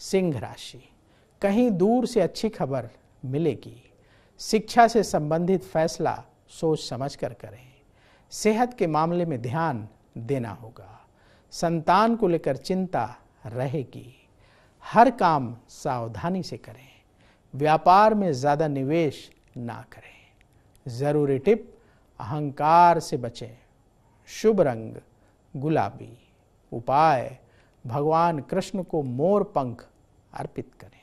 सिंह राशि कहीं दूर से अच्छी खबर मिलेगी शिक्षा से संबंधित फैसला सोच समझ कर करें सेहत के मामले में ध्यान देना होगा संतान को लेकर चिंता रहेगी हर काम सावधानी से करें व्यापार में ज़्यादा निवेश ना करें ज़रूरी टिप अहंकार से बचें शुभ रंग गुलाबी उपाय भगवान कृष्ण को मोर पंख अर्पित करें